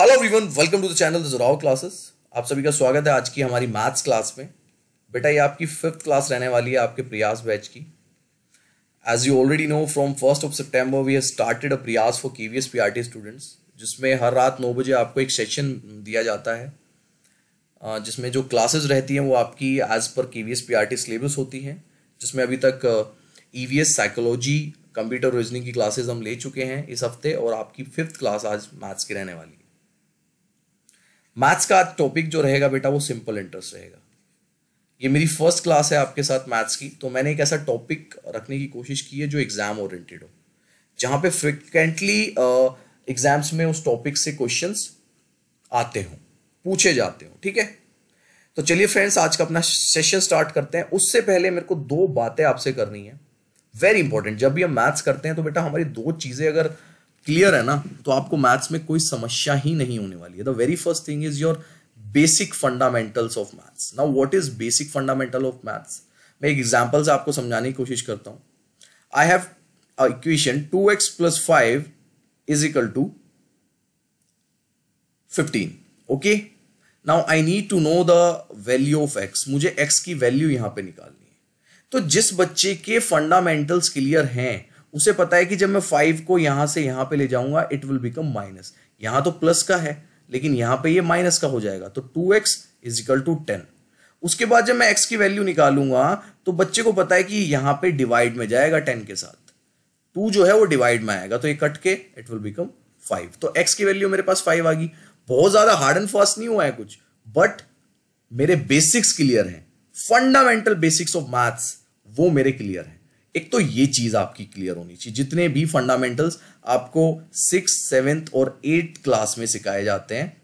Hello everyone welcome to the channel जुराव classes आप सभी का स्वागत है आज की हमारी मैथ्स क्लास में बेटा ये आपकी फिफ्थ क्लास रहने वाली है आपके प्रयास बैच की as you already know from first of September we have started a Prayas for K V S P R T students जिसमें हर रात नौ बजे आपको एक सेशन दिया जाता है जिसमें जो क्लासेज रहती हैं वो आपकी as per K V S P R T syllabus होती हैं जिसमें अभी तक E V S psychology computer reasoning की क्लासेज हम ले चुके हैं इस हफ्ते और आपकी फिफ्थ क्लास आज मैथ्स की रहने वाली मैथ्स का टॉपिक जो रहेगा बेटा वो सिंपल इंटरेस्ट रहेगा ये मेरी फर्स्ट क्लास है आपके साथ मैथ्स की तो मैंने एक ऐसा टॉपिक रखने की कोशिश की है जो एग्जाम ओरिएंटेड हो जहां पे फ्रिक्वेंटली एग्जाम्स में उस टॉपिक से क्वेश्चन आते हो पूछे जाते हो ठीक है तो चलिए फ्रेंड्स आज का अपना सेशन स्टार्ट करते हैं उससे पहले मेरे को दो बातें आपसे करनी है वेरी इंपॉर्टेंट जब भी हम मैथ्स करते हैं तो बेटा हमारी दो चीज़ें अगर क्लियर है ना तो आपको मैथ्स में कोई समस्या ही नहीं होने वाली है the very first thing is your basic fundamentals of maths now what is basic fundamental of maths मैं एक एग्जाम्पल से आपको समझाने की कोशिश करता हूँ I have equation two x plus five is equal to fifteen okay now I need to know the value of x मुझे एक्स की वैल्यू यहां पे निकालनी है तो जिस बच्चे के फंडामेंटल्स क्लियर हैं उसे पता है कि जब मैं फाइव को यहां से यहां पे ले जाऊंगा इट विल बिकम माइनस यहां तो प्लस का है लेकिन यहां पे ये माइनस का हो जाएगा तो two x is equal to ten उसके बाद जब मैं एक्स की वैल्यू निकालूंगा तो बच्चे को पता है कि यहां पे डिवाइड में जाएगा टेन के साथ टू जो है वो डिवाइड में आएगा तो ये कट के इट विल बिकम फाइव तो एक्स की वैल्यू मेरे पास फाइव आ गई बहुत ज्यादा हार्ड एंड फास्ट नहीं हुआ है कुछ बट मेरे बेसिक्स क्लियर हैं फंडामेंटल बेसिक्स ऑफ मैथ्स वो मेरे क्लियर हैं एक तो ये चीज आपकी क्लियर होनी चाहिए जितने भी फंडामेंटल्स आपको सिक्स सेवेंथ और एट्थ क्लास में सिखाए जाते हैं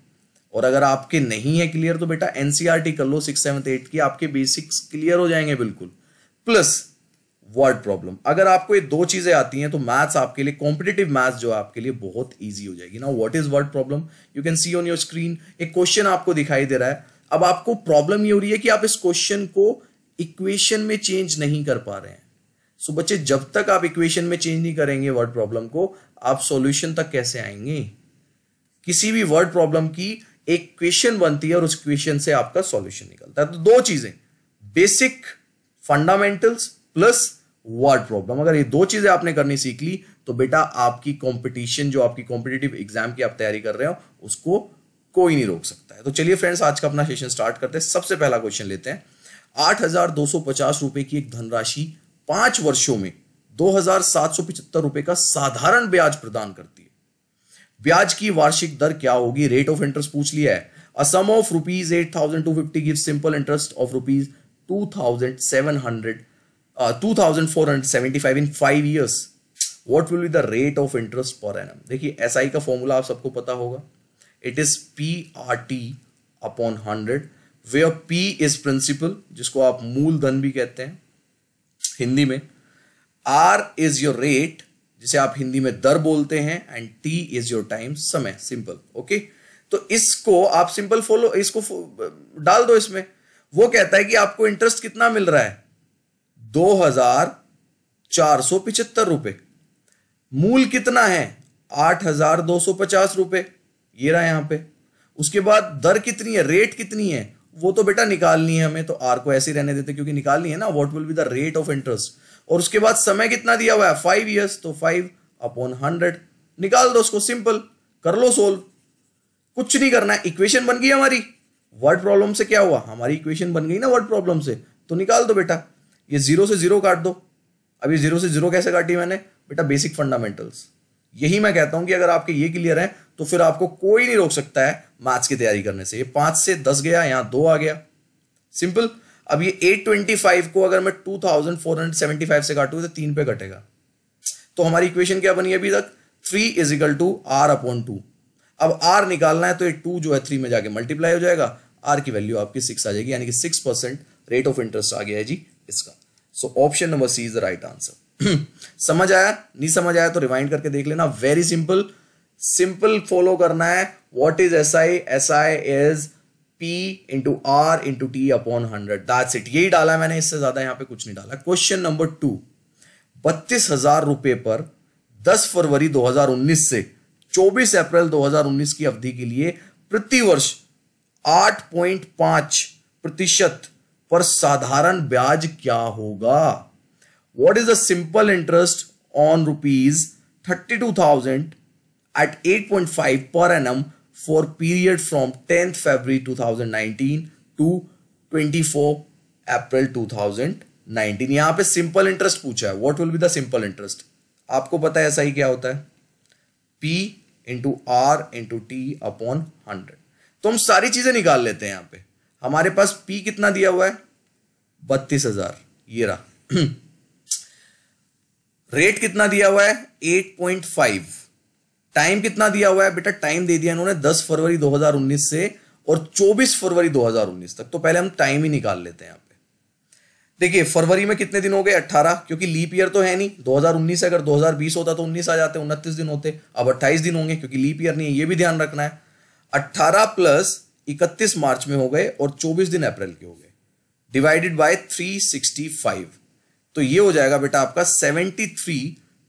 और अगर आपके नहीं है क्लियर तो बेटा एनसीआरटी e कर लो सिक्स सेवेंथ एट्थ की आपके बेसिक्स क्लियर हो जाएंगे बिल्कुल प्लस वर्ड प्रॉब्लम अगर आपको ये दो चीजें आती हैं तो मैथ्स आपके लिए कॉम्पिटेटिव मैथ्स जो है आपके लिए बहुत ईजी हो जाएगी ना what is word problem you can see on your screen एक क्वेश्चन आपको दिखाई दे रहा है अब आपको प्रॉब्लम ये हो रही है कि आप इस क्वेश्चन को इक्वेशन में चेंज नहीं कर पा रहे हैं सो so, बच्चे जब तक आप इक्वेशन में चेंज नहीं करेंगे वर्ड प्रॉब्लम को आप सॉल्यूशन तक कैसे आएंगे किसी भी वर्ड प्रॉब्लम की एक क्वेश्चन बनती है और उस क्वेश्चन से आपका सॉल्यूशन निकलता है तो दो चीजें basic fundamentals plus word problem अगर ये दो चीजें आपने करनी सीख ली तो बेटा आपकी कॉम्पिटिशन जो आपकी कॉम्पिटेटिव एग्जाम की आप तैयारी कर रहे हो उसको कोई नहीं रोक सकता है तो चलिए फ्रेंड्स आज का अपना सेशन स्टार्ट करते हैं सबसे पहला क्वेश्चन लेते हैं आठ हजार दो सौ पचास रुपए की एक धनराशि पांच वर्षों में दो रुपए का साधारण ब्याज प्रदान करती है ब्याज की वार्षिक दर क्या होगी रेट ऑफ इंटरेस्ट पूछ लिया है a sum of rupees eight thousand two fifty give simple interest of rupees two thousand seven hundred two thousand four hundred seventy five in five years what will be the rate of interest for annum देखिए S I का formula आप सबको पता होगा it is P R T upon hundred where P is principal जिसको आप मूलधन भी कहते हैं हिंदी में आर इज योर रेट जिसे आप हिंदी में दर बोलते हैं and T is your time समय सिंपल ओके तो इसको आप सिंपल फॉलो इसको डाल दो इसमें वो कहता है कि आपको इंटरेस्ट कितना मिल रहा है दो हजार चार सौ पिछहत्तर रुपये मूल कितना है आठ हजार दो सौ पचास रुपए ये रहा यहां पे उसके बाद दर कितनी है रेट कितनी है वो तो बेटा निकालनी है हमें तो आर को ऐसे रहने देते क्योंकि निकालनी है ना what will be the rate of interest और उसके बाद समय कितना दिया हुआ है फाइव ईयर्स तो फाइव अपॉन हंड्रेड निकाल दो उसको सिंपल कर लो सोल्व कुछ नहीं करना है इक्वेशन बन गई हमारी वर्ड प्रॉब्लम से क्या हुआ हमारी इक्वेशन बन गई ना वर्ड प्रॉब्लम से तो निकाल दो बेटा ये जीरो से जीरो काट दो अभी जीरो से जीरो कैसे काटी मैंने बेटा बेसिक फंडामेंटल्स यही मैं कहता हूं कि अगर आपके ये क्लियर है तो फिर आपको कोई नहीं रोक सकता है मैथ्स की तैयारी करने से ये पांच से दस गया यहां दो आ गया सिंपल अब ये 825 को अगर मैं 2475 से काटू तो तीन पे कटेगा तो हमारी इक्वेशन क्या बनी अभी तक three is equal to R upon two अब आर निकालना है तो ये टू जो है थ्री में जाके मल्टीप्लाई हो जाएगा आर की वैल्यू आपकी सिक्स आ जाएगी यानी कि six percent rate of interest आ गया है जी इसका so option number C is the right answer समझ आया नहीं समझ आया तो रिवाइंड करके देख लेना वेरी सिंपल सिंपल फॉलो करना है what is S I S I is P into R into T upon hundred that's it यही डाला मैंने इससे ज्यादा यहां पे कुछ नहीं डाला क्वेश्चन नंबर टू बत्तीस हजार रुपए पर 10 फरवरी 2019 से 24 अप्रैल 2019 की अवधि के लिए प्रतिवर्ष 8.5 प्रतिशत पर साधारण ब्याज क्या होगा what is the simple interest on rupees thirty two thousand at 8.5 per annum for period from 10th February 2019 to 24 April 2019 यहाँ पे simple interest पूछा है what will be the simple interest आपको पता है ऐसा ही क्या होता है P into R into T upon 100 तो हम सारी चीजें निकाल लेते हैं यहाँ पे हमारे पास P कितना दिया हुआ है 32000 ये रहा रेट कितना दिया हुआ है 8.5 टाइम कितना दिया हुआ है बेटा टाइम दे दिया इन्होंने 10 फरवरी 2019 से और 24 फरवरी 2019 तक तो पहले हम टाइम ही निकाल लेते हैं यहाँ पे देखिए फरवरी में कितने दिन हो गए 18 क्योंकि लीप ईयर तो है नहीं 2019 अगर 2020 होता तो 19 आ जाते उनतीस दिन होते अब 28 दिन होंगे क्योंकि लीप ईयर नहीं है ये भी ध्यान रखना है अट्ठारह प्लस इकतीस मार्च में हो गए और चौबीस दिन अप्रैल के हो गए डिवाइडेड बाय 365 तो ये हो जाएगा बेटा आपका 73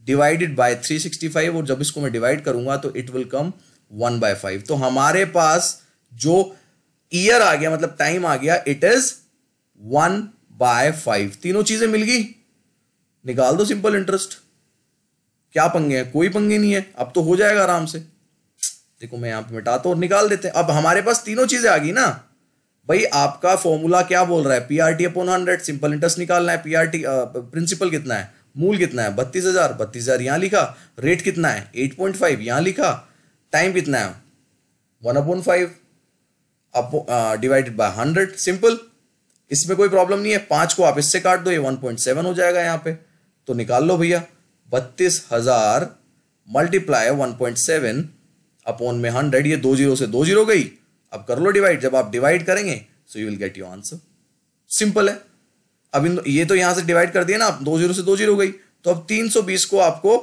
डिवाइडेड बाय 365 और जब इसको मैं डिवाइड करूंगा तो it will come one by five तो हमारे पास जो ईयर आ गया मतलब टाइम आ गया it is one by five तीनों चीजें मिल गई निकाल दो सिंपल इंटरेस्ट क्या पंगे हैं कोई पंगे नहीं है अब तो हो जाएगा आराम से देखो मैं यहां पे मिटाता और निकाल देते हैं अब हमारे पास तीनों चीजें आ गई ना भाई आपका फॉर्मूला क्या बोल रहा है P R T upon hundred simple interest निकालना है पी आर टी प्रिंसिपल कितना है मूल कितना है बत्तीस हजार बत्तीस हजार यहां लिखा रेट कितना है एट पॉइंट फाइव यहां लिखा टाइम कितना है one point five divided by hundred simple इसमें कोई प्रॉब्लम नहीं है पांच को आप इससे काट दो ये वन पॉइंट सेवन हो जाएगा यहां पे तो निकाल लो भैया बत्तीस हजार multiply one point seven upon में हंड्रेड ये दो जीरो से दो जीरो गई अब कर लो डिवाइड जब आप डिवाइड करेंगे so you will get your answer simple है अब इन ये तो यहां से डिवाइड कर दिया ना आप दो जीरो से दो जीरो गई तो अब तीन सौ बीस को आपको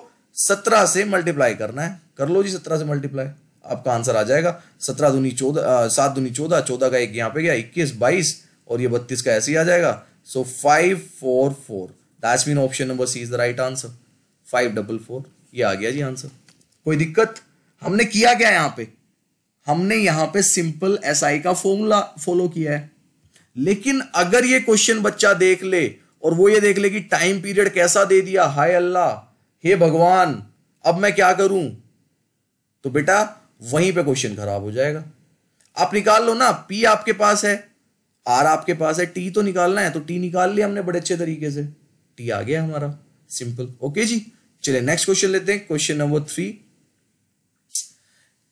सत्रह से मल्टीप्लाई करना है कर लो जी सत्रह से मल्टीप्लाई आपका आंसर आ जाएगा सत्रह दूनी चौदह सात दूनी चौदह चौदह का एक यहाँ पे गया इक्कीस बाईस और ये बत्तीस का ऐसे ही आ जाएगा so five four four that's mean option number C is the right answer five double four ये आ गया जी आंसर कोई दिक्कत हमने किया क्या यहाँ पे हमने यहाँ पे सिंपल एस SI का फॉर्मूला फॉलो किया है लेकिन अगर ये क्वेश्चन बच्चा देख ले और वो ये देख ले कि टाइम पीरियड कैसा दे दिया हाय अल्लाह हे भगवान अब मैं क्या करूं तो बेटा वहीं पे क्वेश्चन खराब हो जाएगा आप निकाल लो ना पी आपके पास है आर आपके पास है टी तो निकालना है तो टी निकाल लिया हमने बड़े अच्छे तरीके से टी आ गया हमारा सिंपल ओके जी चलिए नेक्स्ट क्वेश्चन लेते हैं क्वेश्चन नंबर थ्री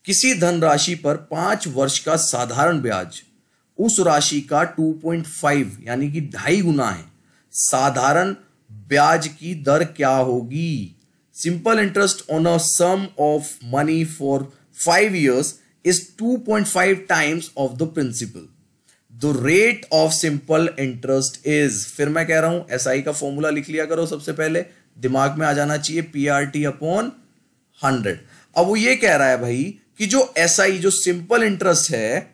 किसी धनराशि पर पांच वर्ष का साधारण ब्याज उस राशि का 2.5 यानी कि ढाई गुना है साधारण ब्याज की दर क्या होगी simple interest on a sum of money for five years is 2.5 times of the principal the rate of simple interest is फिर मैं कह रहा हूं एस SI का फॉर्मूला लिख लिया करो सबसे पहले दिमाग में आ जाना चाहिए P R T upon hundred अब वो ये कह रहा है भाई कि जो एस SI, जो सिंपल इंटरेस्ट है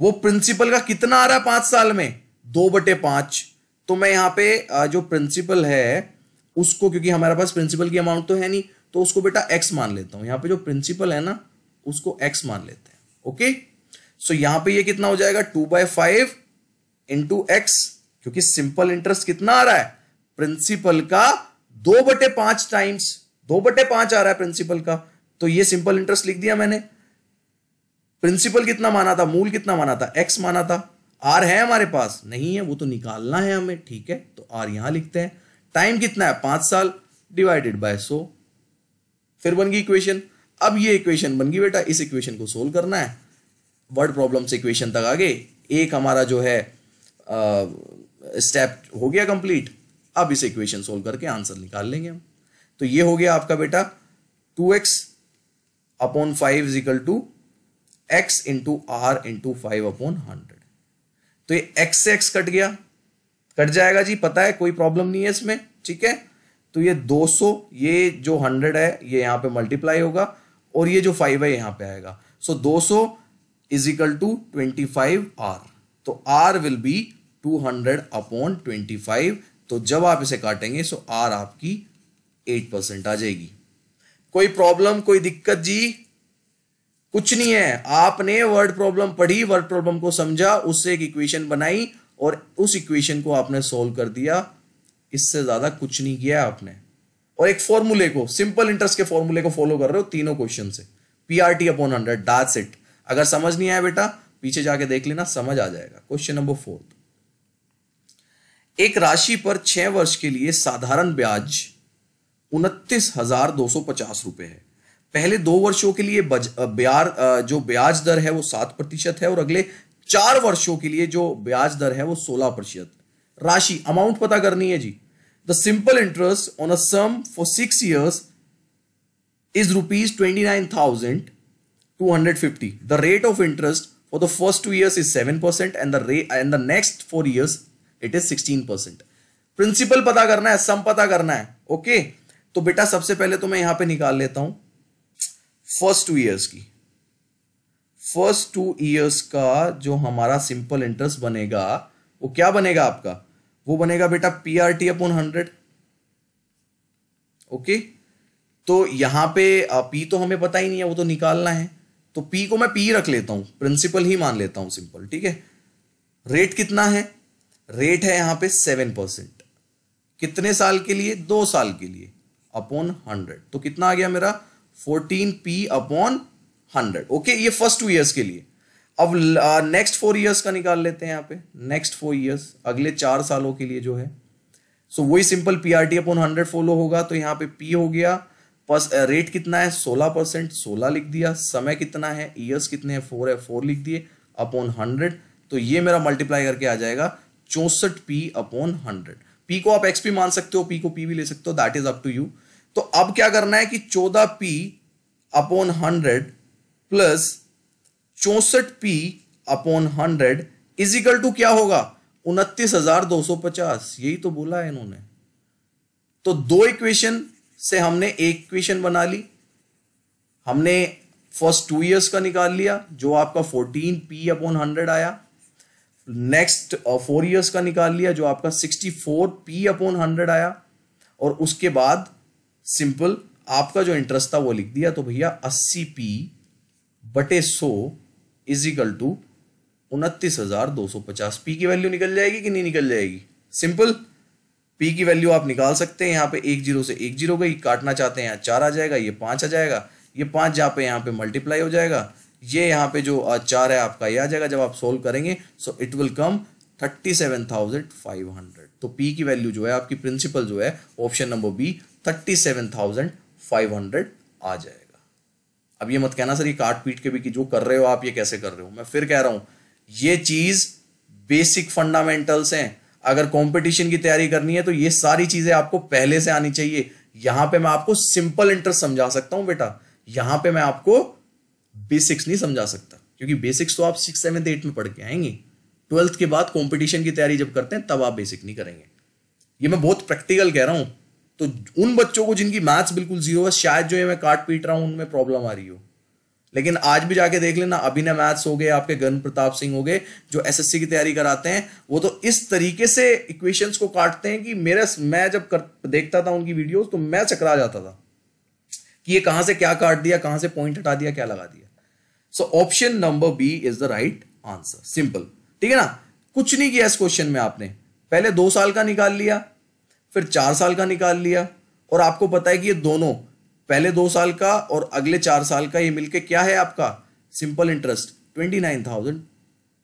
वो प्रिंसिपल का कितना आ रहा है पांच साल में दो बटे पांच तो मैं यहाँ पे जो प्रिंसिपल है उसको क्योंकि हमारे पास प्रिंसिपल की अमाउंट तो है नहीं तो उसको बेटा एक्स मान लेता हूं यहाँ पे जो प्रिंसिपल है ना उसको एक्स मान लेते हैं ओके सो यहां पे ये कितना हो जाएगा two by five into x क्योंकि सिंपल इंटरेस्ट कितना आ रहा है प्रिंसिपल का दो बटे पांच टाइम्स दो बटे पांच आ रहा है प्रिंसिपल का तो ये सिंपल इंटरेस्ट लिख दिया मैंने प्रिंसिपल कितना माना था मूल कितना माना था एक्स माना था आर है हमारे पास नहीं है वो तो निकालना है हमें ठीक है तो आर यहां लिखते हैं टाइम कितना है पांच साल डिवाइडेड बाय सो फिर बन गई इक्वेशन अब ये इक्वेशन बन गई बेटा इस इक्वेशन को सोल्व करना है वर्ड प्रॉब्लम से इक्वेशन तक आगे एक हमारा जो है स्टेप हो गया कंप्लीट अब इस इक्वेशन सोल्व करके आंसर निकाल लेंगे हम तो ये हो गया आपका बेटा two x upon five is equal to x into R into five upon hundred तो ये x से एक्स कट गया कट जाएगा जी पता है कोई प्रॉब्लम नहीं है इसमें ठीक है तो ये 200 ये जो 100 है ये यहां पे मल्टीप्लाई होगा और ये जो 5 है यहां पे आएगा so so, 200 is equal to twenty five R तो R will be two hundred upon twenty five तो जब आप इसे काटेंगे सो so आर आपकी एट परसेंट आ जाएगी कोई प्रॉब्लम कोई दिक्कत जी कुछ नहीं है आपने वर्ड प्रॉब्लम पढ़ी वर्ड प्रॉब्लम को समझा उससे एक इक्वेशन बनाई और उस इक्वेशन को आपने सोल्व कर दिया इससे ज्यादा कुछ नहीं किया आपने और एक फॉर्मूले को सिंपल इंटरेस्ट के फॉर्मूले को फॉलो कर रहे हो तीनों क्वेश्चन से P R T upon hundred it अगर समझ नहीं आया बेटा पीछे जाके देख लेना समझ आ जाएगा क्वेश्चन नंबर फोर्थ एक राशि पर छह वर्ष के लिए साधारण ब्याज उनतीस हजार दो सौ पचास रुपए है पहले दो वर्षों के लिए ब्यार जो ब्याज दर है वो सात प्रतिशत है और अगले चार वर्षों के लिए जो ब्याज दर है वो सोलह प्रतिशत राशि अमाउंट पता करनी है जी the simple interest on a sum for six years is rupees twenty nine thousand two hundred fifty the rate of interest for the first two years is seven percent and and the next four years it is sixteen percent principal पता करना है सम पता करना है okay okay? तो बेटा सबसे पहले तो मैं यहां पे निकाल लेता हूं फर्स्ट टू ईयर्स की फर्स्ट टू ईयर्स का जो हमारा सिंपल इंटरेस्ट बनेगा वो क्या बनेगा आपका वो बनेगा बेटा P R T upon hundred okay तो यहां पे पी तो हमें पता ही नहीं है वो तो निकालना है तो पी को मैं पी रख लेता हूं प्रिंसिपल ही मान लेता हूं सिंपल ठीक है रेट कितना है रेट है यहां पे सेवन परसेंट कितने साल के लिए दो साल के लिए अपॉन हंड्रेड तो कितना आ गया मेरा fourteen P upon hundred okay ये फर्स्ट टू ईयर्स के लिए अब नेक्स्ट फोर ईयर्स का निकाल लेते हैं यहाँ पे नेक्स्ट फोर ईयर्स अगले चार सालों के लिए जो है सो so, वही simple P R T upon hundred follow होगा तो यहाँ पे पी हो गया पस, रेट uh, कितना है सोलह परसेंट सोलह लिख दिया समय कितना है ईयर्स कितने हैं फोर है फोर लिख दिए अपॉन हंड्रेड तो ये मेरा मल्टीप्लाई करके आ जाएगा चौसठ पी अपॉन हंड्रेड पी को आप एक्सपी मान सकते हो पी को पी भी ले सकते हो that is up to you तो अब क्या करना है कि चौदह पी अपॉन हंड्रेड प्लस चौसठ P upon hundred equal to क्या होगा उनतीस हजार दो सौ पचास यही तो बोला है इन्होंने तो दो इक्वेशन से हमने एक इक्वेशन बना ली हमने फर्स्ट टू इयर्स का निकाल लिया जो आपका फोर्टीन पी अपॉन हंड्रेड आया नेक्स्ट फोर इयर्स का निकाल लिया जो आपका sixty four P upon hundred आया और उसके बाद सिंपल आपका जो इंटरेस्ट था वो लिख दिया तो भैया अस्सी पी बटे सो इजिकल टू उनतीस हजार दो सौ पचास पी की वैल्यू निकल जाएगी कि नहीं निकल जाएगी सिंपल पी की वैल्यू आप निकाल सकते हैं यहाँ पे एक जीरो से एक जीरो गई काटना चाहते हैं यहाँ चार आ जाएगा ये पाँच आ जाएगा ये पाँच जहाँ पे यहाँ पे मल्टीप्लाई हो जाएगा ये यहाँ पे जो चार है आपका ये आ जाएगा जब आप सोल्व करेंगे so it will come thirty seven thousand five hundred तो पी की वैल्यू जो है आपकी प्रिंसिपल जो है option number B thirty seven thousand five hundred आ जाएगा अब ये मत कहना सर ये काट पीट के भी कि जो कर रहे हो आप ये कैसे कर रहे हो मैं फिर कह रहा हूं ये चीज़ बेसिक फंडामेंटल्स हैं अगर कंपटीशन की तैयारी करनी है तो ये सारी चीज़ें आपको पहले से आनी चाहिए यहां पे मैं आपको सिंपल इंटरेस्ट समझा सकता हूं बेटा यहां पे मैं आपको बेसिक्स नहीं समझा सकता क्योंकि बेसिक्स तो आप सिक्स सेवन एट में पढ़ के आएंगे ट्वेल्थ के बाद कंपटीशन की तैयारी जब करते हैं तब आप बेसिक नहीं करेंगे ये मैं बहुत प्रैक्टिकल कह रहा हूँ तो उन बच्चों को जिनकी मैथ्स बिल्कुल जीरो है शायद जो ये मैं काट पीट रहा हूँ उनमें प्रॉब्लम आ रही हो लेकिन आज भी जाके देख लेना अभिनय मैथ्स हो गए आपके गन प्रताप सिंह हो गए जो एसएससी की तैयारी कराते हैं वो तो इस तरीके से इक्वेशंस को काटते हैं कि मेरे मैं जब कर, देखता था उनकी वीडियोस तो मैं चकरा जाता था कि ये कहाँ से क्या काट दिया कहाँ से पॉइंट हटा दिया क्या लगा दिया so option number B is the right answer simple ठीक है ना कुछ नहीं किया इस क्वेश्चन में आपने पहले दो साल का निकाल लिया फिर चार साल का निकाल लिया और आपको पता है कि ये दोनों पहले दो साल का और अगले चार साल का ये मिलके क्या है आपका simple interest twenty nine thousand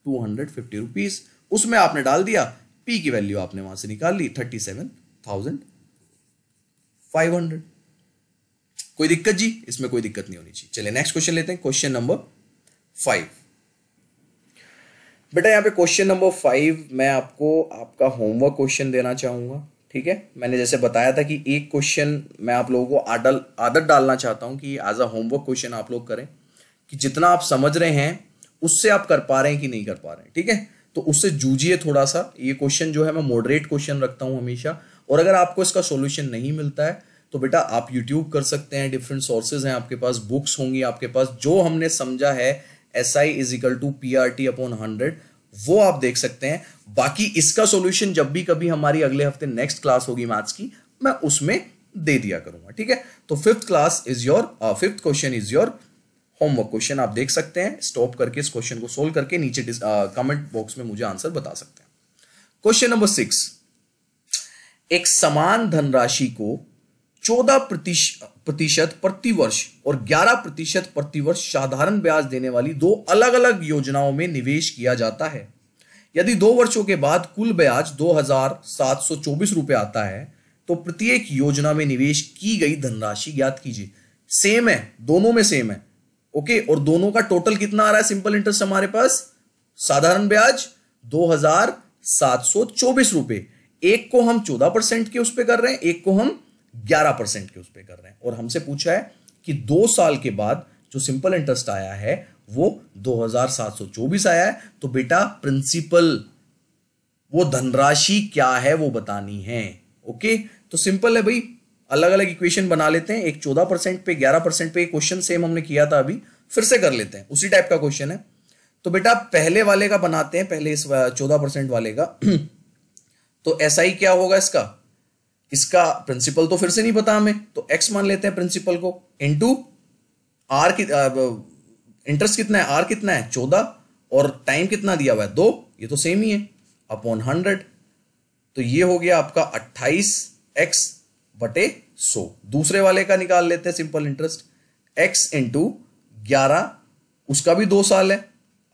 two hundred fifty rupees उसमें आपने डाल दिया पी की वैल्यू आपने वहां से निकाल ली thirty seven thousand five hundred कोई दिक्कत जी इसमें कोई दिक्कत नहीं होनी चाहिए चलिए नेक्स्ट क्वेश्चन लेते हैं क्वेश्चन नंबर फाइव बेटा यहाँ पे क्वेश्चन नंबर फाइव मैं आपको आपका होमवर्क क्वेश्चन देना चाहूंगा ठीक है मैंने जैसे बताया था कि एक क्वेश्चन मैं आप लोगों को आदल आदत डालना चाहता हूँ कि एज अ होमवर्क क्वेश्चन आप लोग करें कि जितना आप समझ रहे हैं उससे आप कर पा रहे हैं कि नहीं कर पा रहे हैं ठीक है तो उससे जूझिए थोड़ा सा ये क्वेश्चन जो है मैं मॉडरेट क्वेश्चन रखता हूँ हमेशा और अगर आपको इसका सोल्यूशन नहीं मिलता है तो बेटा आप यूट्यूब कर सकते हैं डिफरेंट सोर्सेज हैं आपके पास बुक्स होंगी आपके पास जो हमने समझा है S I is equal to P R T upon hundred वो आप देख सकते हैं बाकी इसका सॉल्यूशन जब भी कभी हमारी अगले हफ्ते नेक्स्ट क्लास होगी मैथ्स की मैं उसमें दे दिया करूंगा ठीक है तो fifth class is your fifth question is your homework question आप देख सकते हैं स्टॉप करके इस क्वेश्चन को सोल्व करके नीचे कमेंट बॉक्स uh, में मुझे आंसर बता सकते हैं क्वेश्चन नंबर सिक्स एक समान धनराशि को चौदह प्रतिशत प्रतिवर्ष और ग्यारह प्रतिशत प्रतिवर्ष साधारण ब्याज देने वाली दो अलग अलग योजनाओं में निवेश किया जाता है यदि दो वर्षों के बाद कुल ब्याज दो हजार सात सौ चौबीस रुपए आता है तो प्रत्येक योजना में निवेश की गई धनराशि ज्ञात कीजिए सेम है दोनों में सेम है ओके और दोनों का टोटल कितना आ रहा है सिंपल इंटरेस्ट हमारे पास साधारण ब्याज दो हजार सात सौ चौबीस रुपए एक को हम चौदह परसेंट के उस पर कर रहे हैं एक को हम ग्यारह परसेंट के उस पर कर रहे हैं और हमसे पूछा है कि दो साल के बाद जो सिंपल इंटरेस्ट आया है वो चौबीस आया है तो बेटा प्रिंसिपल वो धनराशि क्या है वो बतानी है ओके तो सिंपल है भाई अलग अलग इक्वेशन बना लेते हैं एक चौदह परसेंट पे ग्यारह परसेंट पे क्वेश्चन सेम हमने किया था अभी फिर से कर लेते हैं उसी टाइप का क्वेश्चन है तो बेटा पहले वाले का बनाते हैं पहले इस चौदह परसेंट वाले का तो ऐसा ही क्या होगा इसका इसका प्रिंसिपल तो फिर से नहीं पता हमें तो एक्स मान लेते हैं प्रिंसिपल को इंटू आर इंटरेस्ट कितना है आर कितना है चौदह और टाइम कितना दिया हुआ है दो ये तो सेम ही है अपॉन हंड्रेड तो ये हो गया आपका अट्ठाईस एक्स बटे सो दूसरे वाले का निकाल लेते हैं सिंपल इंटरेस्ट एक्स इंटू ग्यारह उसका भी दो साल है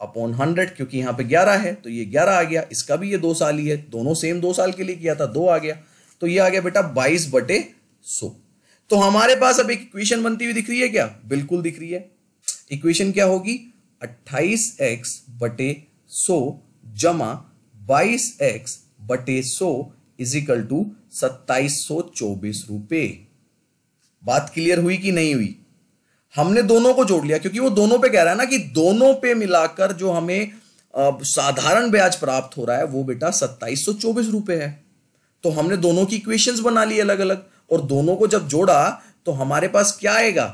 अपॉन हंड्रेड क्योंकि यहां पे ग्यारह है तो ये ग्यारह आ गया इसका भी ये दो साल ही है दोनों सेम दो साल के लिए किया था दो आ गया तो ये आ गया बेटा बाईस बटे सो तो हमारे पास अब एक इक्वेशन बनती हुई दिख रही है क्या बिल्कुल दिख रही है इक्वेशन क्या होगी अट्ठाईस एक्स बटे सो जमा बाईस एक्स बटे सो इज इक्वल टू सत्ताईस सौ चौबीस रुपए बात क्लियर हुई कि नहीं हुई हमने दोनों को जोड़ लिया क्योंकि वो दोनों पे कह रहा है ना कि दोनों पे मिलाकर जो हमें साधारण ब्याज प्राप्त हो रहा है वो बेटा सत्ताईस सौ चौबीस रुपये है तो हमने दोनों की इक्वेशंस बना ली अलग अलग और दोनों को जब जोड़ा तो हमारे पास क्या आएगा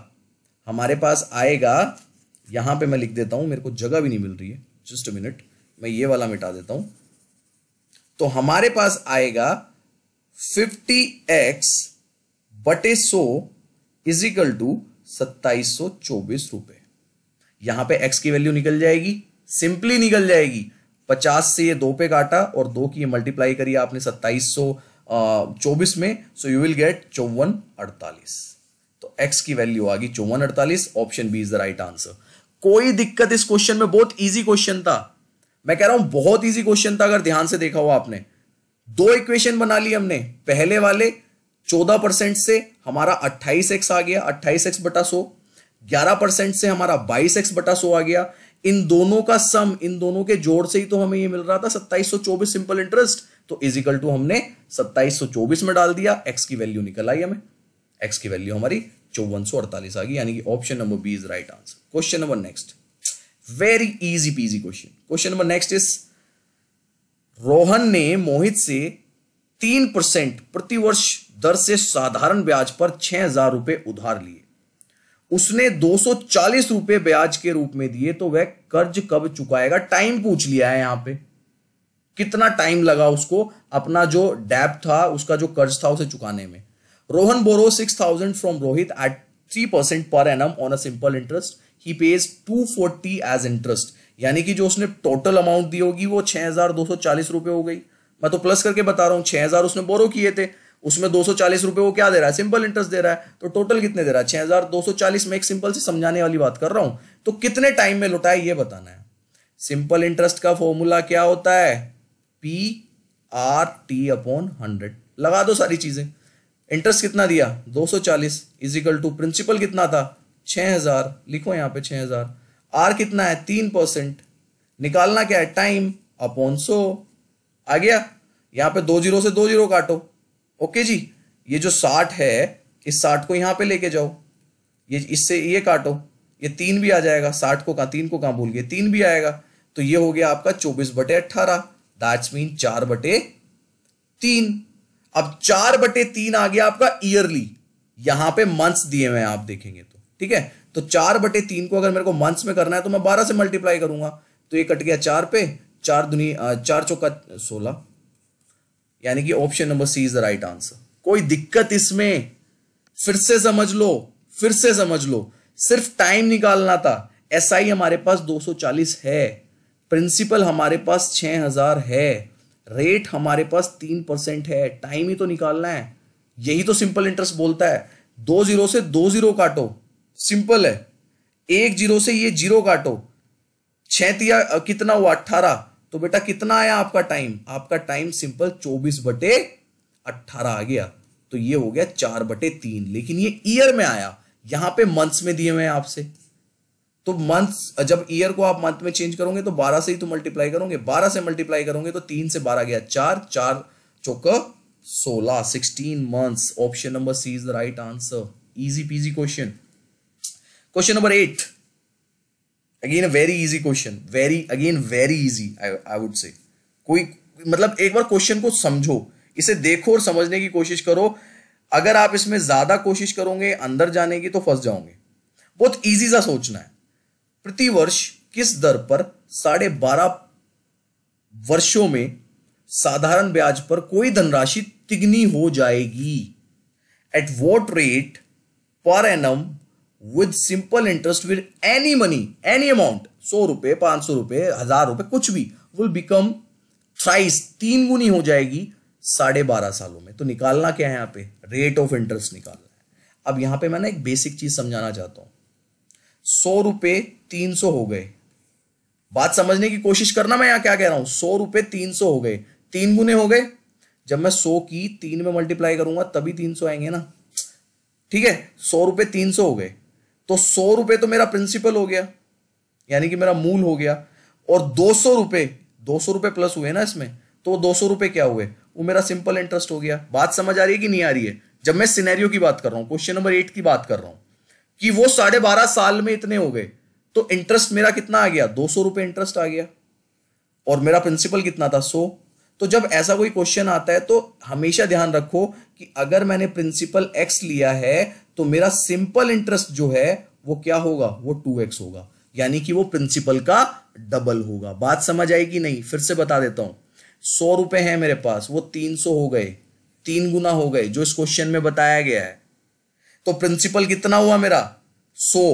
हमारे पास आएगा यहां पे मैं लिख देता हूं मेरे को जगह भी नहीं मिल रही है जस्ट अ मिनट मैं ये वाला मिटा देता हूं तो हमारे पास आएगा फिफ्टी एक्स बटे सो इज इक्वल टू सत्ताईस सौ चौबीस रुपए यहां पे एक्स की वैल्यू निकल जाएगी सिंपली निकल जाएगी पचास से ये दो पे काटा और दो की मल्टीप्लाई करी आपने सत्ताईस सौ चौबीस में सो यू विल गेट चौवन अड़तालीस तो एक्स की वैल्यू आ गई चौवन अड़तालीस option B is the right answer कोई दिक्कत इस क्वेश्चन में बहुत ईजी क्वेश्चन था मैं कह रहा हूं बहुत ईजी क्वेश्चन था अगर ध्यान से देखा हो आपने दो इक्वेशन बना ली हमने पहले वाले चौदह परसेंट से हमारा अट्ठाईस एक्स आ गया अट्ठाईस एक्स बटा सो ग्यारह परसेंट से हमारा बाईस एक्स बटा सो आ गया इन दोनों का सम इन दोनों के जोड़ से ही तो हमें ये मिल रहा था 2724 सिंपल इंटरेस्ट तो इज टू हमने 2724 में डाल दिया एक्स की वैल्यू निकल आई हमें एक्स की वैल्यू हमारी चौवन सौ अड़तालीस आ गई यानी कि option number B is right answer question number next very easy peasy question question number next is Rohan ने मोहित से तीन परसेंट प्रतिवर्ष दर से साधारण ब्याज पर छह हजार रुपए उधार लिए उसने दो रुपए ब्याज के रूप में दिए तो वह कर्ज कब चुकाएगा टाइम पूछ लिया है यहां पे कितना टाइम लगा उसको अपना जो डैप था उसका जो कर्ज था उसे चुकाने में Rohan borrow six thousand from Rohit at three percent per annum on a simple interest he pays two forty as interest यानी कि जो उसने टोटल अमाउंट दी होगी वो छह हजार दो सौ चालीस रुपए हो गई मैं तो प्लस करके बता रहा हूं छह हजार उसने बोरो किए थे उसमें दो सौ वो क्या दे रहा है सिंपल इंटरेस्ट दे रहा है तो टोटल कितने दे रहा है छह हजार दो सौ चालीस में एक सिंपल से समझाने वाली बात कर रहा हूं तो कितने टाइम में है ये बताना है सिंपल इंटरेस्ट का फॉर्मूला क्या होता है P R T upon hundred लगा दो सारी चीजें इंटरेस्ट कितना दिया 240 इज इक्वल टू प्रिंसिपल कितना था 6000 लिखो पर पे 6000 आर कितना है तीन परसेंट निकालना क्या है टाइम अपॉन सो आ गया यहां पे दो जीरो से दो जीरो काटो ओके जी ये जो साठ है इस साठ को यहां पे लेके जाओ ये इससे ये काटो ये तीन भी आ जाएगा साठ को कहा तीन को कहा भूल गए तीन भी आएगा तो ये हो गया आपका चौबीस बटे अट्ठारह दैट्स मीन चार बटे तीन अब चार बटे तीन आ गया आपका ईयरली यहां पे मंथ्स दिए हुए आप देखेंगे तो ठीक है तो चार बटे तीन को अगर मेरे को मंथ्स में करना है तो मैं बारह से मल्टीप्लाई करूंगा तो ये कट गया चार पे चार दुनिया चार चौका सोलह यानी कि option number C is the right answer कोई दिक्कत इसमें फिर से समझ लो फिर से समझ लो सिर्फ टाइम निकालना था एसआई हमारे पास 240 है प्रिंसिपल हमारे पास 6000 है रेट हमारे पास तीन परसेंट है टाइम ही तो निकालना है यही तो सिंपल इंटरेस्ट बोलता है दो जीरो से दो जीरो काटो सिंपल है एक जीरो से ये जीरो काटो छिया कितना हुआ अट्ठारह तो बेटा कितना आया आपका टाइम आपका टाइम सिंपल चौबीस बटे अट्ठारह आ गया तो ये हो गया चार बटे तीन लेकिन ये ईयर में आया यहां पे मंथ्स में दिए हुए आपसे तो मंथ्स जब ईयर को आप मंथ में चेंज करोगे तो बारह से ही तो मल्टीप्लाई करोगे बारह से मल्टीप्लाई करोगे तो तीन से बारह गया चार चार चौक सोलह sixteen months option number C is the right answer easy peasy question question number eight again very easy question very again very easy I would say कोई मतलब एक बार क्वेश्चन को समझो इसे देखो और समझने की कोशिश करो अगर आप इसमें ज्यादा कोशिश करोगे अंदर जाने की तो फंस जाओगे बहुत इजी सा सोचना है प्रतिवर्ष किस दर पर साढ़े बारह वर्षों में साधारण ब्याज पर कोई धनराशि तिगनी हो जाएगी at what rate per annum with simple interest with any money any amount सौ रुपए पांच सौ रुपए हजार रुपए कुछ भी विल बिकम थ्राइस तीन गुनी हो जाएगी साढ़े बारह सालों में तो निकालना क्या है यहां पे रेट ऑफ इंटरेस्ट निकालना है अब यहां पे मैंने एक बेसिक चीज समझाना चाहता हूं सौ रुपये तीन सौ हो गए बात समझने की कोशिश करना मैं यहां क्या कह रहा हूं सौ रुपए तीन सौ हो गए तीन गुने हो गए जब मैं सौ की तीन में मल्टीप्लाई करूंगा तभी तीन सौ आएंगे ना ठीक है सौ रुपए तीन सौ हो गए तो सौ रुपए तो मेरा प्रिंसिपल हो गया यानी कि मेरा मूल हो गया और दो सौ रुपए दो सौ रुपए प्लस हुए ना इसमें तो दो सौ रुपए क्या हुए वो मेरा सिंपल इंटरेस्ट हो गया बात समझ आ रही है कि नहीं आ रही है जब मैं सिनेरियो की बात कर रहा हूं क्वेश्चन नंबर एट की बात कर रहा हूं कि वो साढ़े बारह साल में इतने हो गए तो इंटरेस्ट मेरा कितना आ गया दो सौ रुपए इंटरेस्ट आ गया और मेरा प्रिंसिपल कितना था सो तो जब ऐसा कोई क्वेश्चन आता है तो हमेशा ध्यान रखो कि अगर मैंने प्रिंसिपल एक्स लिया है तो मेरा सिंपल इंटरेस्ट जो है वो क्या होगा वो टू एक्स होगा यानी कि वो प्रिंसिपल का डबल होगा बात समझ आएगी नहीं फिर से बता देता हूं सौ रुपए है मेरे पास वो तीन सौ हो गए तीन गुना हो गए जो इस क्वेश्चन में बताया गया है तो प्रिंसिपल कितना हुआ मेरा सो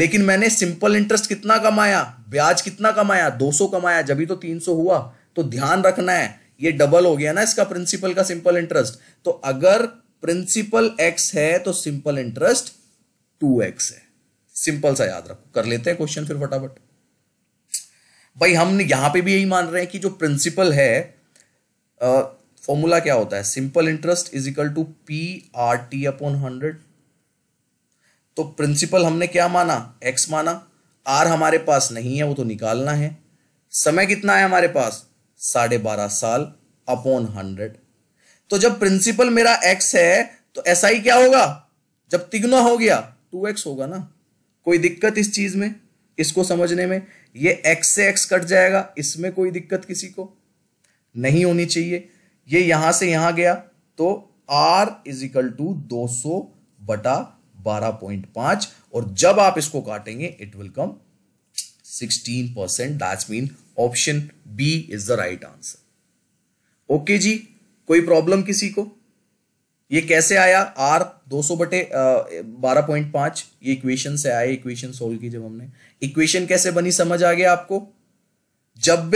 लेकिन मैंने सिंपल इंटरेस्ट कितना कमाया ब्याज कितना कमाया दो सौ कमाया जब तो तीन सौ हुआ तो ध्यान रखना है ये डबल हो गया ना इसका प्रिंसिपल का सिंपल इंटरेस्ट तो अगर प्रिंसिपल एक्स है तो सिंपल इंटरेस्ट टू एक्स है सिंपल सा याद रखो कर लेते हैं क्वेश्चन फिर फटाफट भाई हम यहां पे भी यही मान रहे हैं कि जो प्रिंसिपल है फॉर्मूला क्या होता है simple interest is equal to P R T upon hundred तो प्रिंसिपल हमने क्या माना एक्स माना आर हमारे पास नहीं है वो तो निकालना है समय कितना है हमारे पास साढ़े बारह साल अपॉन हंड्रेड तो जब प्रिंसिपल मेरा एक्स है तो एस SI क्या होगा जब तिगुना हो गया टू एक्स होगा ना कोई दिक्कत इस चीज में इसको समझने में ये एक्स से एक्स कट जाएगा इसमें कोई दिक्कत किसी को नहीं होनी चाहिए ये यहां से यहां गया तो आर इज इक्वल टू दो सो बटा बारह पॉइंट पांच और जब आप इसको काटेंगे it will come sixteen percent that's mean option B is the right answer okay जी कोई प्रॉब्लम किसी को ये कैसे आया आर 200 बटे बारह पॉइंट पांच ये इक्वेशन से आया इक्वेशन सोल्व की जब हमने इक्वेशन कैसे बनी समझ आ गया आपको जब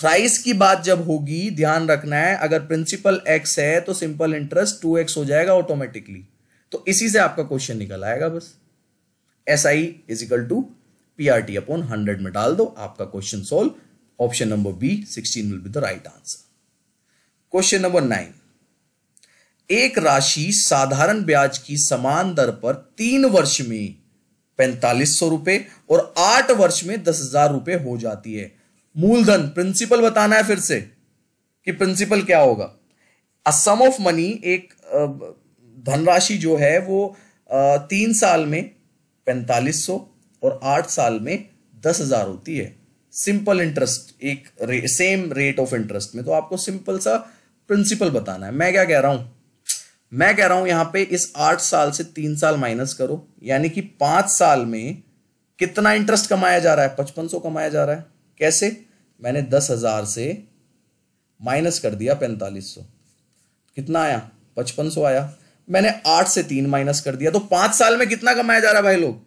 थ्राइस की बात जब होगी ध्यान रखना है अगर प्रिंसिपल एक्स है तो सिंपल इंटरेस्ट टू एक्स हो जाएगा ऑटोमेटिकली तो इसी से आपका क्वेश्चन निकल आएगा बस S I equal to P R T upon hundred में डाल दो आपका question solve option number B sixteen will be the right answer question number nine एक राशि साधारण ब्याज की समान दर पर तीन वर्ष में पैंतालीस सौ रुपए और आठ वर्ष में दस हजार रुपए हो जाती है मूलधन प्रिंसिपल बताना है फिर से कि प्रिंसिपल क्या होगा अ सम ऑफ मनी एक धनराशि जो है वो तीन साल में पैंतालीस सौ और आठ साल में दस हजार होती है सिंपल इंटरेस्ट एक रे, सेम रेट ऑफ इंटरेस्ट में तो आपको सिंपल सा प्रिंसिपल बताना है मैं क्या कह रहा हूं मैं कह रहा हूं यहां पे इस आठ साल से तीन साल माइनस करो यानी कि पांच साल में कितना इंटरेस्ट कमाया जा रहा है पचपन सौ कमाया जा रहा है कैसे मैंने दस हज़ार से माइनस कर दिया पैंतालीस सौ कितना आया पचपन सौ आया मैंने आठ से तीन माइनस कर दिया तो पांच साल में कितना कमाया जा रहा है भाई लोग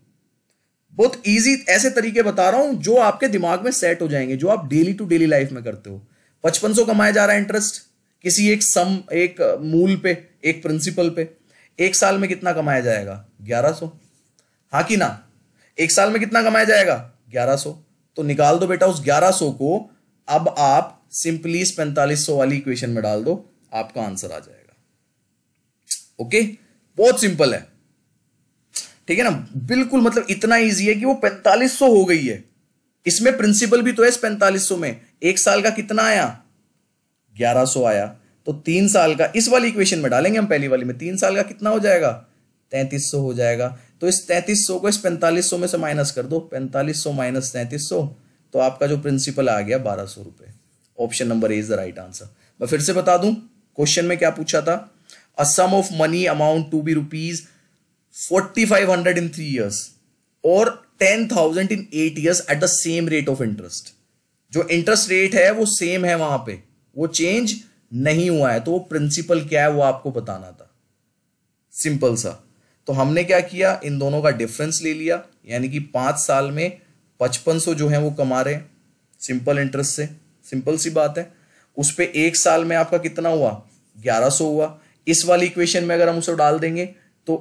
बहुत इजी ऐसे तरीके बता रहा हूं जो आपके दिमाग में सेट हो जाएंगे जो आप डेली टू डेली लाइफ में करते हो पचपन सौ कमाया जा रहा है इंटरेस्ट किसी एक सम एक मूल पे एक प्रिंसिपल पे एक साल में कितना कमाया जाएगा ग्यारह सो हाँ कि ना एक साल में कितना कमाया जाएगा ग्यारह सो तो निकाल दो बेटा उस ग्यारह सो को अब आप सिंपली इस पैंतालीस सौ वाली इक्वेशन में डाल दो आपका आंसर आ जाएगा ओके बहुत सिंपल है ठीक है ना बिल्कुल मतलब इतना ईजी है कि वो पैंतालीस सौ हो गई है इसमें प्रिंसिपल भी तो है पैंतालीस सौ में एक साल का कितना आया 1100 आया तो तीन साल का इस वाली इक्वेशन में डालेंगे हम पहली वाली में तीन साल का कितना हो जाएगा 3300 हो जाएगा तो इस 3300 को इस 4500 में से माइनस कर दो 4500 माइनस 3300 तो आपका जो प्रिंसिपल आ गया बारह सौ रुपए option number A is the right answer मैं फिर से बता दूं क्वेश्चन में क्या पूछा था a sum of money amount to be rupees forty five hundred in three years और ten thousand in eight years at the same rate of interest जो इंटरेस्ट रेट है वो सेम है वहां पे वो चेंज नहीं हुआ है तो वो प्रिंसिपल क्या है वो आपको बताना था सिंपल सा तो हमने क्या किया इन दोनों का डिफरेंस ले लिया यानी कि पांच साल में पचपन सौ जो है वो कमा रहे हैं सिंपल इंटरेस्ट से सिंपल सी बात है उस पर एक साल में आपका कितना हुआ ग्यारह सौ हुआ इस वाली इक्वेशन में अगर हम उसे डाल देंगे तो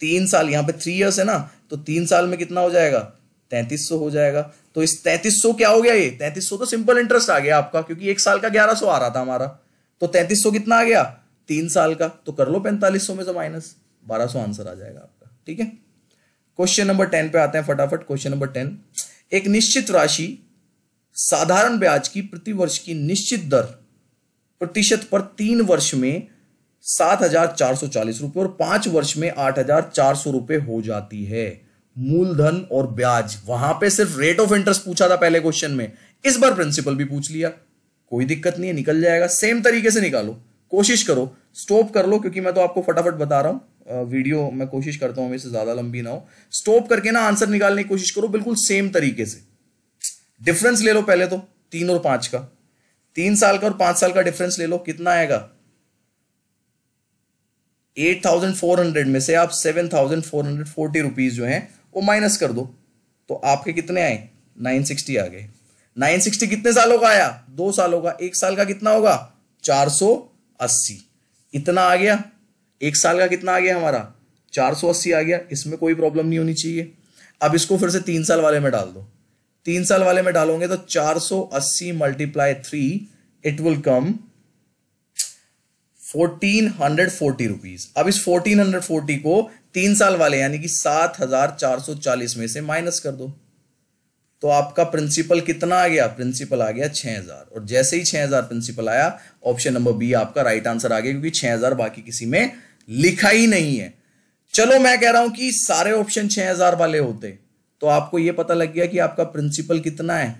तीन साल यहां पे थ्री इयर्स है ना तो तीन साल में कितना हो जाएगा तैतीस हो जाएगा तो इस तैतीस क्या हो गया ये तैतीस तो सिंपल इंटरेस्ट आ गया आपका क्योंकि एक साल का ग्यारह सौ आ रहा था हमारा तो तैतीस कितना आ गया तीन साल का तो कर लो पैंतालीस में से माइनस बारह आंसर आ जाएगा आपका ठीक है क्वेश्चन नंबर टेन पे आते हैं फटाफट क्वेश्चन नंबर टेन एक निश्चित राशि साधारण ब्याज की प्रतिवर्ष की निश्चित दर प्रतिशत पर तीन वर्ष में सात हजार चार सौ चालीस रुपये और पांच वर्ष में आठ हजार चार सौ रुपए हो जाती है मूलधन और ब्याज वहां पे सिर्फ रेट ऑफ इंटरेस्ट पूछा था पहले क्वेश्चन में इस बार प्रिंसिपल भी पूछ लिया कोई दिक्कत नहीं है निकल जाएगा सेम तरीके से निकालो कोशिश करो स्टॉप कर लो क्योंकि मैं तो आपको फटाफट बता रहा हूं वीडियो मैं कोशिश करता हूं इससे ज्यादा लंबी ना हो स्टॉप करके ना आंसर निकालने की कोशिश करो बिल्कुल सेम तरीके से डिफरेंस ले लो पहले तो तीन और पांच का तीन साल का और पांच साल का डिफरेंस ले लो कितना आएगा एट थाउजेंड फोर हंड्रेड में से आप seven thousand four hundred forty rupees जो हैं वो माइनस कर दो तो आपके कितने आए 960 आ गए 960 कितने सालों का आया दो सालों का एक साल का कितना होगा 480 इतना आ गया एक साल का कितना आ गया हमारा 480 आ गया इसमें कोई प्रॉब्लम नहीं होनी चाहिए अब इसको फिर से तीन साल वाले में डाल दो तीन साल वाले में डालोगे तो 480 multiply three it will come fourteen hundred forty rupees अब इस फोर्टीन हंड्रेड फोर्टी को तीन साल वाले यानी कि सात हजार चार सौ चालीस में से माइनस कर दो तो आपका प्रिंसिपल कितना आ गया प्रिंसिपल आ गया छह हजार और जैसे ही छह हजार प्रिंसिपल आया ऑप्शन नंबर बी आपका राइट आंसर आ गया क्योंकि छह हजार बाकी किसी में लिखा ही नहीं है चलो मैं कह रहा हूं कि सारे ऑप्शन छह हजार वाले होते तो आपको यह पता लग गया कि आपका प्रिंसिपल कितना है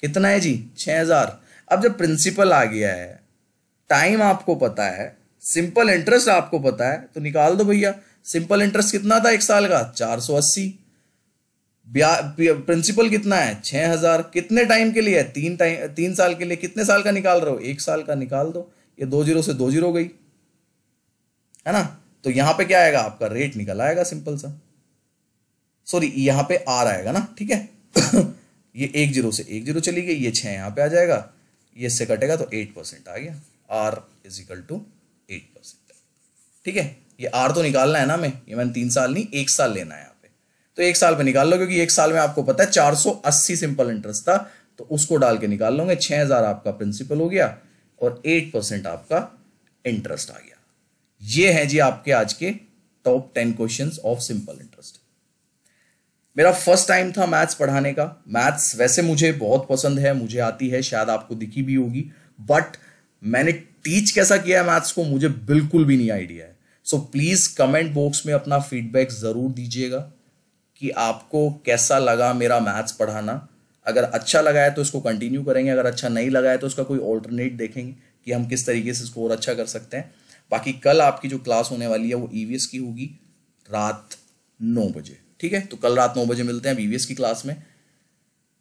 कितना है जी छह हजार अब जब प्रिंसिपल आ गया है टाइम आपको पता है सिंपल इंटरेस्ट आपको पता है तो निकाल दो भैया सिंपल इंटरेस्ट कितना था एक साल का चार सौ अस्सी प्रिंसिपल कितना है छह हजार कितने टाइम के लिए है तीन टाइम तीन साल के लिए कितने साल का निकाल रहे हो एक साल का निकाल दो ये दो जीरो से दो जीरो गई है ना तो यहां पे क्या आएगा आपका रेट निकल आएगा सिंपल सा सॉरी यहां पे आर आएगा ना ठीक है ये एक जीरो से एक जीरो चली गई ये छह यहां पे आ जाएगा ये इससे कटेगा तो एट परसेंट आ गया R is equal to eight percent ठीक है ये आर तो निकालना है ना हमें ये मैंने तीन साल नहीं एक साल लेना है यहाँ पे तो एक साल पे निकाल लो क्योंकि एक साल में आपको पता है चार सौ अस्सी सिंपल इंटरेस्ट था तो उसको डाल के निकाल लोगे छह हजार आपका प्रिंसिपल हो गया और एट परसेंट आपका इंटरेस्ट आ गया ये है जी आपके आज के top ten question of simple interest मेरा फर्स्ट टाइम था मैथ्स पढ़ाने का मैथ्स वैसे मुझे बहुत पसंद है मुझे आती है शायद आपको दिखी भी होगी बट मैंने टीच कैसा किया है मैथ्स को मुझे बिल्कुल भी नहीं आइडिया है सो प्लीज कमेंट बॉक्स में अपना फीडबैक जरूर दीजिएगा कि आपको कैसा लगा मेरा मैथ्स पढ़ाना अगर अच्छा लगा है तो इसको कंटिन्यू करेंगे अगर अच्छा नहीं लगा है तो उसका कोई ऑल्टरनेट देखेंगे कि हम किस तरीके से इसको और अच्छा कर सकते हैं बाकी कल आपकी जो क्लास होने वाली है वो ईवीएस e की होगी रात नौ बजे ठीक है तो कल रात नौ बजे मिलते हैं बीवीएस की क्लास में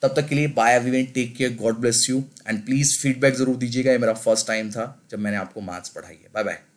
तब तक के लिए bye everyone take care God bless you and please feedback ज़रूर दीजिएगा ये मेरा फर्स्ट टाइम था जब मैंने आपको मार्क्स पढ़ाई है बाय बाय